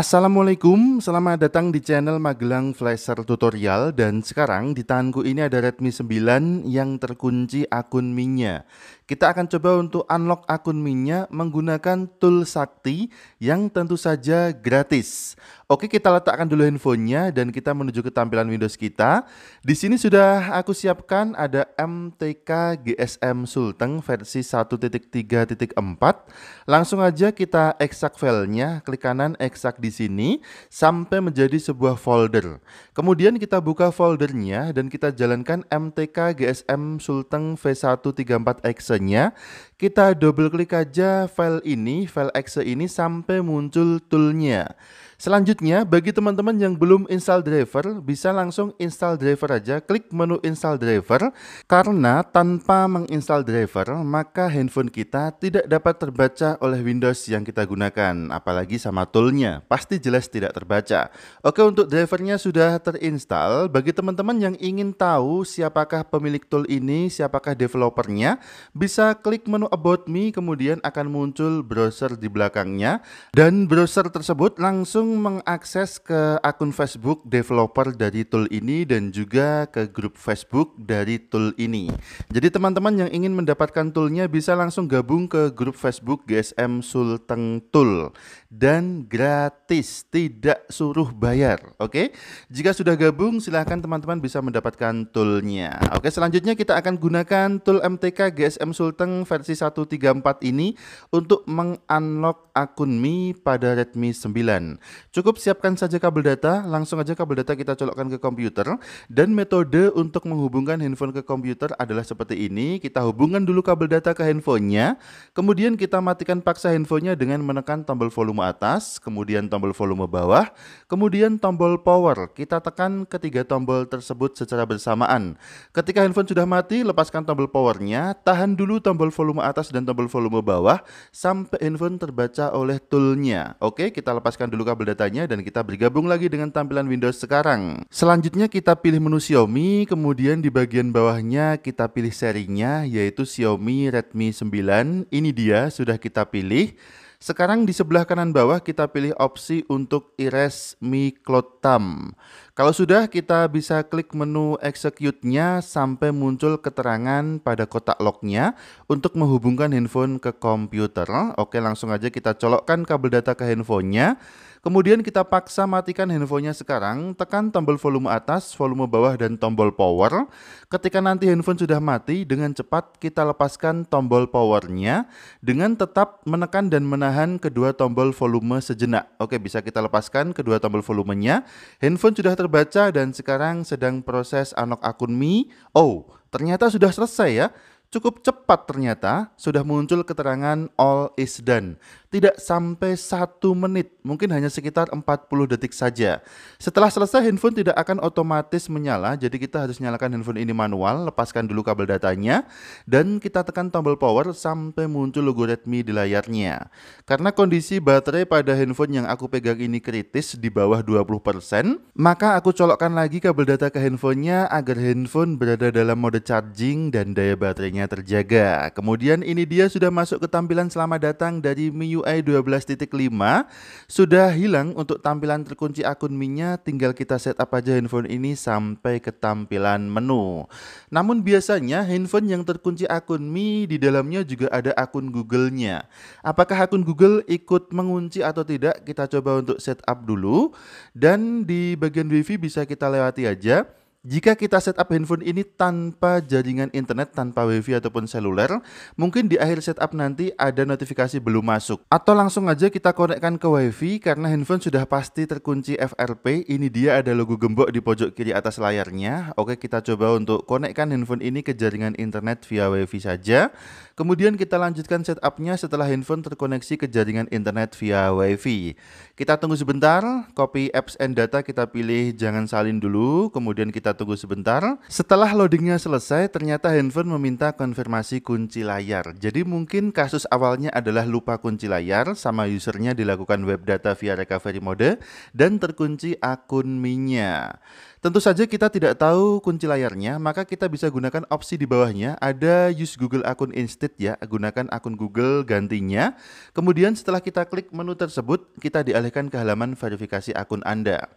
Assalamualaikum, selamat datang di channel Magelang Flasher Tutorial dan sekarang di tanganku ini ada Redmi 9 yang terkunci akun minyak Kita akan coba untuk unlock akun minyak menggunakan tool sakti yang tentu saja gratis. Oke, kita letakkan dulu handphonenya dan kita menuju ke tampilan Windows kita. Di sini sudah aku siapkan ada MTK GSM Sulteng versi 1.3.4. Langsung aja kita ekstrak filenya, klik kanan ekstrak di sini sampai menjadi sebuah folder. Kemudian kita buka foldernya dan kita jalankan MTK GSM Sulteng V134 exe-nya. Kita double klik aja file ini, file exe ini sampai muncul toolnya. Selanjutnya, bagi teman-teman yang belum install driver, bisa langsung install driver aja. Klik menu install driver, karena tanpa menginstall driver, maka handphone kita tidak dapat terbaca oleh Windows yang kita gunakan, apalagi sama toolnya. Pasti jelas tidak terbaca. Oke, untuk drivernya sudah terinstall. Bagi teman-teman yang ingin tahu siapakah pemilik tool ini, siapakah developernya, bisa klik menu About Me, kemudian akan muncul browser di belakangnya. Dan browser tersebut langsung langsung mengakses ke akun Facebook developer dari tool ini dan juga ke grup Facebook dari tool ini. Jadi teman-teman yang ingin mendapatkan toolnya bisa langsung gabung ke grup Facebook GSM Sulteng Tool dan gratis, tidak suruh bayar. Oke, jika sudah gabung silahkan teman-teman bisa mendapatkan toolnya. Oke, selanjutnya kita akan gunakan tool MTK GSM Sulteng versi 134 ini untuk mengunlock akun Mi pada Redmi 9. Cukup siapkan saja kabel data, langsung aja kabel data kita colokkan ke komputer dan metode untuk menghubungkan handphone ke komputer adalah seperti ini. Kita hubungkan dulu kabel data ke handphonenya, kemudian kita matikan paksa handphonenya dengan menekan tombol volume atas, kemudian tombol volume bawah, kemudian tombol power. Kita tekan ketiga tombol tersebut secara bersamaan. Ketika handphone sudah mati, lepaskan tombol powernya, tahan dulu tombol volume atas dan tombol volume bawah sampai handphone terbaca oleh toolnya. Oke, kita lepaskan dulu kabel datanya dan kita bergabung lagi dengan tampilan Windows sekarang. Selanjutnya kita pilih menu Xiaomi, kemudian di bagian bawahnya kita pilih serinya yaitu Xiaomi Redmi 9. Ini dia sudah kita pilih. Sekarang di sebelah kanan bawah kita pilih opsi untuk erase Mi Cloud Thumb. Kalau sudah kita bisa klik menu execute-nya sampai muncul keterangan pada kotak lock-nya untuk menghubungkan handphone ke komputer. Oke langsung aja kita colokkan kabel data ke handphonenya. Kemudian kita paksa matikan handphonenya sekarang, tekan tombol volume atas, volume bawah, dan tombol power. Ketika nanti handphone sudah mati, dengan cepat kita lepaskan tombol powernya dengan tetap menekan dan menahan kedua tombol volume sejenak. Oke, bisa kita lepaskan kedua tombol volumenya. Handphone sudah terbaca dan sekarang sedang proses unlock akun Mi. Oh, ternyata sudah selesai ya. Cukup cepat ternyata sudah muncul keterangan all is done tidak sampai satu menit, mungkin hanya sekitar 40 detik saja. Setelah selesai, handphone tidak akan otomatis menyala, jadi kita harus nyalakan handphone ini manual, lepaskan dulu kabel datanya, dan kita tekan tombol power sampai muncul logo Redmi di layarnya. Karena kondisi baterai pada handphone yang aku pegang ini kritis di bawah 20%, maka aku colokkan lagi kabel data ke handphonenya agar handphone berada dalam mode charging dan daya baterainya terjaga. Kemudian ini dia sudah masuk ke tampilan selamat datang dari MIUI MIUI 12.5 sudah hilang untuk tampilan terkunci akun Mi-nya, tinggal kita setup aja handphone ini sampai ke tampilan menu. Namun biasanya handphone yang terkunci akun Mi di dalamnya juga ada akun Google-nya. Apakah akun Google ikut mengunci atau tidak? Kita coba untuk setup dulu dan di bagian WiFi bisa kita lewati aja. Jika kita setup handphone ini tanpa jaringan internet, tanpa wifi ataupun seluler, mungkin di akhir setup nanti ada notifikasi belum masuk. Atau langsung aja kita konekkan ke wifi karena handphone sudah pasti terkunci FRP. Ini dia ada logo gembok di pojok kiri atas layarnya. Oke, kita coba untuk konekkan handphone ini ke jaringan internet via wifi saja. Kemudian kita lanjutkan setupnya setelah handphone terkoneksi ke jaringan internet via wifi. Kita tunggu sebentar, copy apps and data kita pilih jangan salin dulu, kemudian kita kita tunggu sebentar. Setelah loadingnya selesai, ternyata handphone meminta konfirmasi kunci layar. Jadi mungkin kasus awalnya adalah lupa kunci layar, sama usernya dilakukan web data via recovery mode, dan terkunci akun mi Tentu saja kita tidak tahu kunci layarnya, maka kita bisa gunakan opsi di bawahnya. Ada use Google akun instead ya, gunakan akun Google gantinya. Kemudian setelah kita klik menu tersebut, kita dialihkan ke halaman verifikasi akun Anda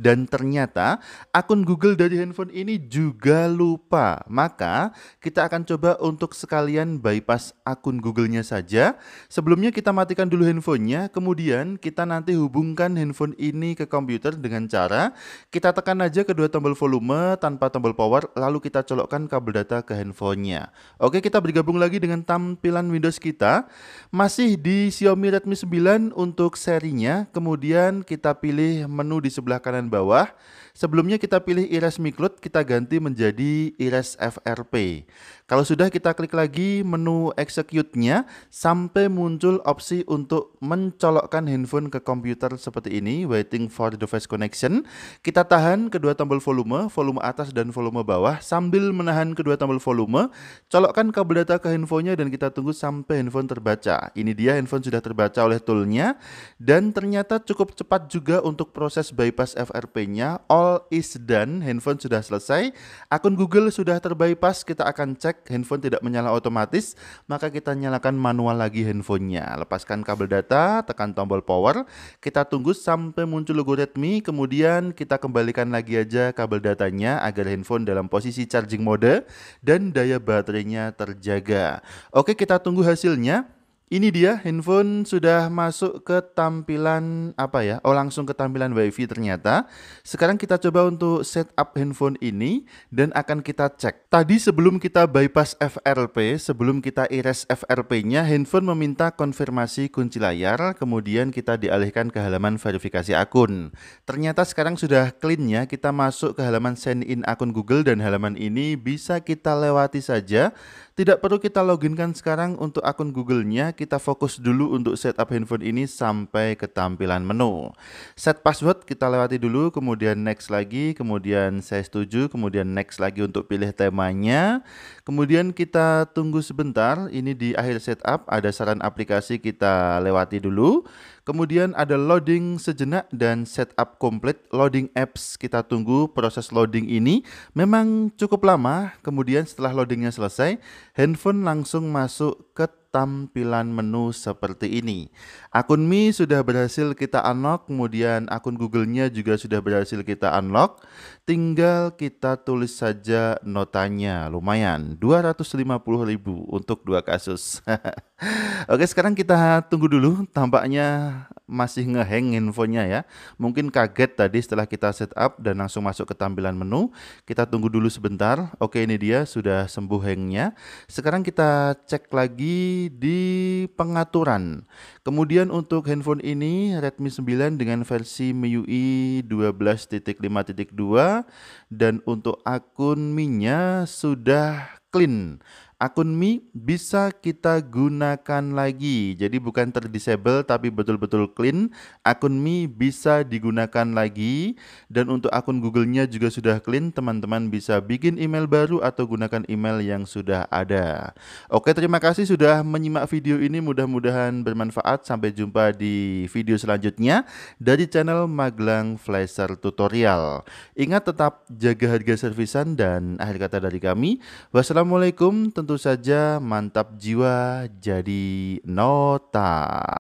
dan ternyata akun Google dari handphone ini juga lupa. Maka kita akan coba untuk sekalian bypass akun Google-nya saja. Sebelumnya kita matikan dulu handphonenya, kemudian kita nanti hubungkan handphone ini ke komputer dengan cara kita tekan aja kedua tombol volume tanpa tombol power, lalu kita colokkan kabel data ke handphonenya. Oke, kita bergabung lagi dengan tampilan Windows kita. Masih di Xiaomi Redmi 9 untuk serinya, kemudian kita pilih menu di sebelah kanan bawah. Sebelumnya kita pilih iras mikrot kita ganti menjadi iras FRP. Kalau sudah kita klik lagi menu execute-nya sampai muncul opsi untuk mencolokkan handphone ke komputer seperti ini, waiting for device connection. Kita tahan kedua tombol volume, volume atas dan volume bawah sambil menahan kedua tombol volume, colokkan kabel data ke handphonenya dan kita tunggu sampai handphone terbaca. Ini dia handphone sudah terbaca oleh toolnya dan ternyata cukup cepat juga untuk proses bypass FRP-nya, all is done, handphone sudah selesai, akun Google sudah terbypass, kita akan cek handphone tidak menyala otomatis, maka kita nyalakan manual lagi handphonenya. Lepaskan kabel data, tekan tombol power, kita tunggu sampai muncul logo Redmi, kemudian kita kembalikan lagi aja kabel datanya agar handphone dalam posisi charging mode dan daya baterainya terjaga. Oke, kita tunggu hasilnya. Ini dia handphone sudah masuk ke tampilan apa ya? Oh langsung ke tampilan WiFi ternyata. Sekarang kita coba untuk setup handphone ini dan akan kita cek. Tadi sebelum kita bypass FRP, sebelum kita iris FRP-nya, handphone meminta konfirmasi kunci layar, kemudian kita dialihkan ke halaman verifikasi akun. Ternyata sekarang sudah clean ya, kita masuk ke halaman sign in akun Google dan halaman ini bisa kita lewati saja tidak perlu kita loginkan sekarang untuk akun Google-nya, kita fokus dulu untuk setup handphone ini sampai ke tampilan menu. Set password kita lewati dulu, kemudian next lagi, kemudian saya setuju, kemudian next lagi untuk pilih temanya. Kemudian kita tunggu sebentar, ini di akhir setup ada saran aplikasi kita lewati dulu. Kemudian ada loading sejenak dan setup komplit loading apps. Kita tunggu proses loading ini memang cukup lama. Kemudian setelah loadingnya selesai, handphone langsung masuk ke tampilan menu seperti ini. Akun Mi sudah berhasil kita unlock, kemudian akun Google-nya juga sudah berhasil kita unlock. Tinggal kita tulis saja notanya, lumayan ribu untuk dua kasus. Oke, sekarang kita tunggu dulu tampaknya masih ngeheng infonya ya. Mungkin kaget tadi setelah kita setup dan langsung masuk ke tampilan menu. Kita tunggu dulu sebentar. Oke ini dia sudah sembuh hangnya. Sekarang kita cek lagi di pengaturan. Kemudian untuk handphone ini Redmi 9 dengan versi MIUI 12.5.2 dan untuk akun Mi-nya sudah clean akun Mi bisa kita gunakan lagi. Jadi bukan terdisable tapi betul-betul clean. Akun Mi bisa digunakan lagi dan untuk akun Google-nya juga sudah clean. Teman-teman bisa bikin email baru atau gunakan email yang sudah ada. Oke, terima kasih sudah menyimak video ini. Mudah-mudahan bermanfaat. Sampai jumpa di video selanjutnya dari channel Magelang Flasher Tutorial. Ingat tetap jaga harga servisan dan akhir kata dari kami. Wassalamualaikum. Tentu tentu saja mantap jiwa jadi nota.